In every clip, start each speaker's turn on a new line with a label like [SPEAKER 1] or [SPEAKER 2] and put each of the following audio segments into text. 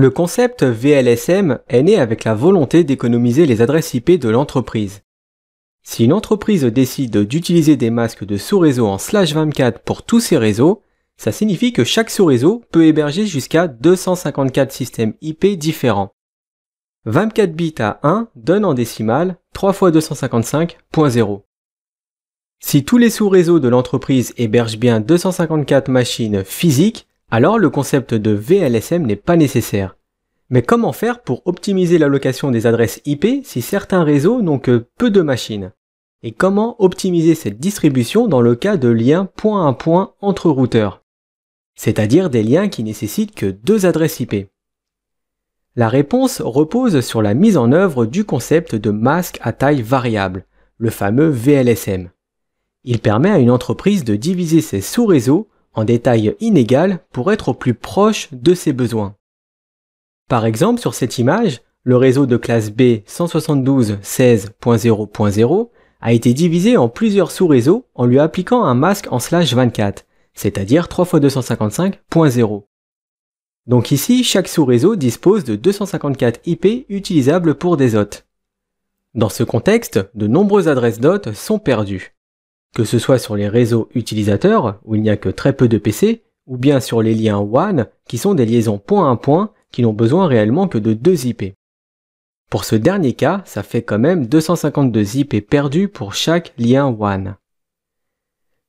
[SPEAKER 1] Le concept VLSM est né avec la volonté d'économiser les adresses IP de l'entreprise. Si une entreprise décide d'utiliser des masques de sous-réseau en slash 24 pour tous ses réseaux, ça signifie que chaque sous-réseau peut héberger jusqu'à 254 systèmes IP différents. 24 bits à 1 donne en décimale 3 fois 255.0. Si tous les sous-réseaux de l'entreprise hébergent bien 254 machines physiques, alors le concept de VLSM n'est pas nécessaire. Mais comment faire pour optimiser l'allocation des adresses IP si certains réseaux n'ont que peu de machines Et comment optimiser cette distribution dans le cas de liens point à point entre routeurs C'est-à-dire des liens qui nécessitent que deux adresses IP. La réponse repose sur la mise en œuvre du concept de masque à taille variable, le fameux VLSM. Il permet à une entreprise de diviser ses sous-réseaux en détail inégal pour être au plus proche de ses besoins. Par exemple, sur cette image, le réseau de classe B 172.16.0.0 a été divisé en plusieurs sous-réseaux en lui appliquant un masque en slash 24, c'est-à-dire 3 x 255.0. Donc ici, chaque sous-réseau dispose de 254 IP utilisables pour des hôtes. Dans ce contexte, de nombreuses adresses d'hôtes sont perdues que ce soit sur les réseaux utilisateurs, où il n'y a que très peu de PC, ou bien sur les liens WAN, qui sont des liaisons point à point qui n'ont besoin réellement que de deux IP. Pour ce dernier cas, ça fait quand même 252 IP perdus pour chaque lien WAN.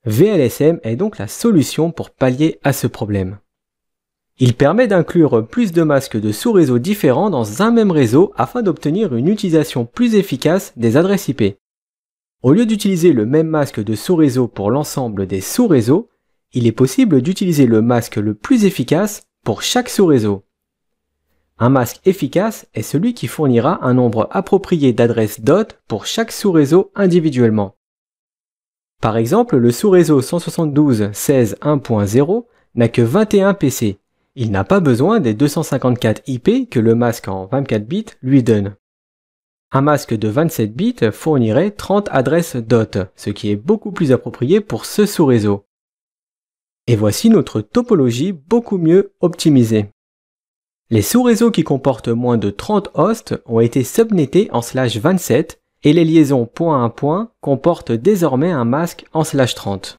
[SPEAKER 1] VLSM est donc la solution pour pallier à ce problème. Il permet d'inclure plus de masques de sous-réseaux différents dans un même réseau afin d'obtenir une utilisation plus efficace des adresses IP. Au lieu d'utiliser le même masque de sous-réseau pour l'ensemble des sous-réseaux, il est possible d'utiliser le masque le plus efficace pour chaque sous-réseau. Un masque efficace est celui qui fournira un nombre approprié d'adresses DOT pour chaque sous-réseau individuellement. Par exemple, le sous-réseau 172.16.1.0 n'a que 21 PC. Il n'a pas besoin des 254 IP que le masque en 24 bits lui donne. Un masque de 27 bits fournirait 30 adresses DOT, ce qui est beaucoup plus approprié pour ce sous-réseau. Et voici notre topologie beaucoup mieux optimisée. Les sous-réseaux qui comportent moins de 30 hosts ont été subnettés en slash 27 et les liaisons point à point comportent désormais un masque en slash 30.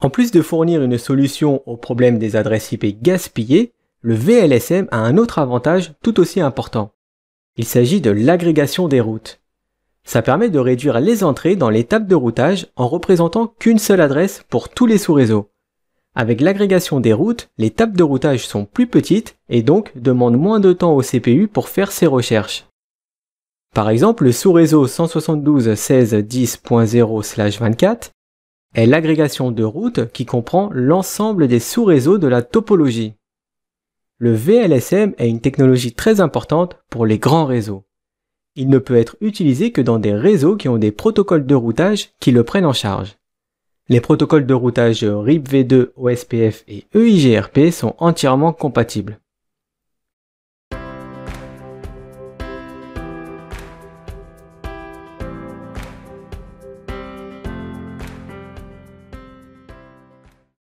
[SPEAKER 1] En plus de fournir une solution au problème des adresses IP gaspillées, le VLSM a un autre avantage tout aussi important. Il s'agit de l'agrégation des routes. Ça permet de réduire les entrées dans les tables de routage en représentant qu'une seule adresse pour tous les sous-réseaux. Avec l'agrégation des routes, les tables de routage sont plus petites et donc demandent moins de temps au CPU pour faire ses recherches. Par exemple, le sous-réseau 172.16.10.0/24 est l'agrégation de routes qui comprend l'ensemble des sous-réseaux de la topologie. Le VLSM est une technologie très importante pour les grands réseaux. Il ne peut être utilisé que dans des réseaux qui ont des protocoles de routage qui le prennent en charge. Les protocoles de routage RIP v 2 OSPF et EIGRP sont entièrement compatibles.